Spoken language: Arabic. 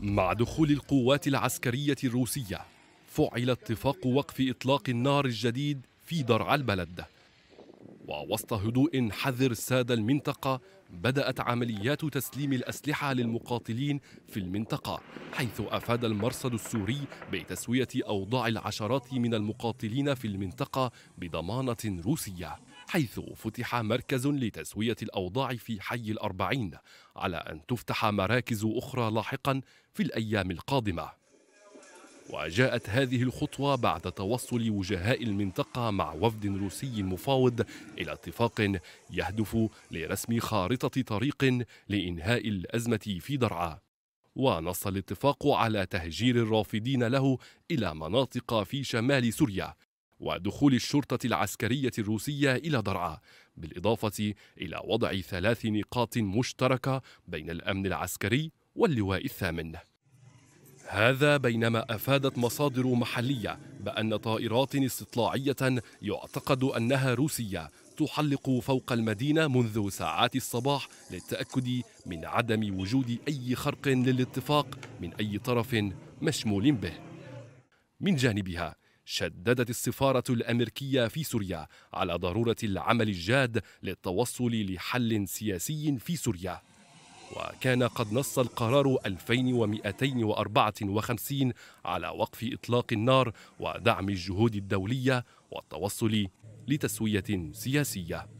مع دخول القوات العسكرية الروسية فعل اتفاق وقف إطلاق النار الجديد في درعا البلد ووسط هدوء حذر ساد المنطقة بدأت عمليات تسليم الأسلحة للمقاتلين في المنطقة حيث أفاد المرصد السوري بتسوية أوضاع العشرات من المقاتلين في المنطقة بضمانة روسية حيث فتح مركز لتسوية الأوضاع في حي الأربعين على أن تفتح مراكز أخرى لاحقا في الأيام القادمة وجاءت هذه الخطوة بعد توصل وجهاء المنطقة مع وفد روسي مفاوض إلى اتفاق يهدف لرسم خارطة طريق لإنهاء الأزمة في درعا ونص الاتفاق على تهجير الرافدين له إلى مناطق في شمال سوريا ودخول الشرطة العسكرية الروسية إلى درعا بالإضافة إلى وضع ثلاث نقاط مشتركة بين الأمن العسكري واللواء الثامن هذا بينما افادت مصادر محليه بان طائرات استطلاعيه يعتقد انها روسيه تحلق فوق المدينه منذ ساعات الصباح للتاكد من عدم وجود اي خرق للاتفاق من اي طرف مشمول به من جانبها شددت السفارة الأمريكية في سوريا على ضرورة العمل الجاد للتوصل لحل سياسي في سوريا وكان قد نص القرار 2254 على وقف إطلاق النار ودعم الجهود الدولية والتوصل لتسوية سياسية